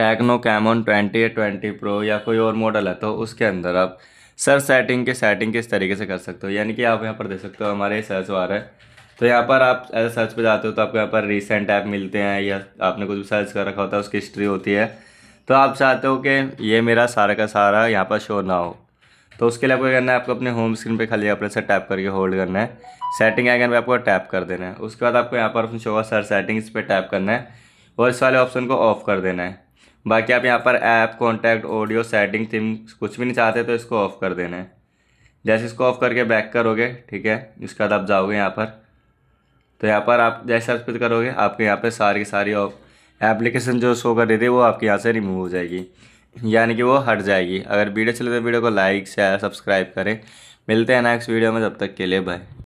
techno Camon twenty या twenty pro या कोई और मॉडल है तो उसके अंदर आप सर्च सेटिंग के सेटिंग किस तरीके से कर सकते हो यानी कि आप यहाँ पर देख सकते हो हमारे सर्च वार है तो यहाँ पर आप ऐसे सर्च पे जाते हो तो आपको यहाँ पर रिसेंट ऐप मिलते हैं या आपने कुछ भी सर्च कर रखा होता है उसकी हिस्ट्री होती है तो आप चाहते हो कि ये मेरा सारा का सारा यहाँ पर शो ना हो तो उसके लिए आपको करना है आपको अपने होम स्क्रीन पे खाली अपने से टैप करके होल्ड करना है सेटिंग आइकन पे आपको टैप कर देना है उसके बाद आपको यहाँ पर शो का सर सेटिंग्स पे टैप करना है और इस वाले ऑप्शन को ऑफ कर देना है बाकी आप यहाँ पर app contact audio setting theme कुछ भी नहीं चाहते तो इसको ऑफ़ कर देना है जैसे इसको ऑफ़ करके बैक करोगे ठीक है इसके बाद आप जाओगे यहाँ पर तो यहाँ पर आप जैसे सर्च पर करोगे आपके यहाँ पर सारी की सारी एप्लीकेशन जो शो कर रही थी वो आपके यहाँ से रिमूव हो जाएगी यानी कि वो हट जाएगी अगर वीडियो चले तो वीडियो को लाइक शेयर सब्सक्राइब करें मिलते हैं नेक्स्ट वीडियो में तब तक के लिए बाय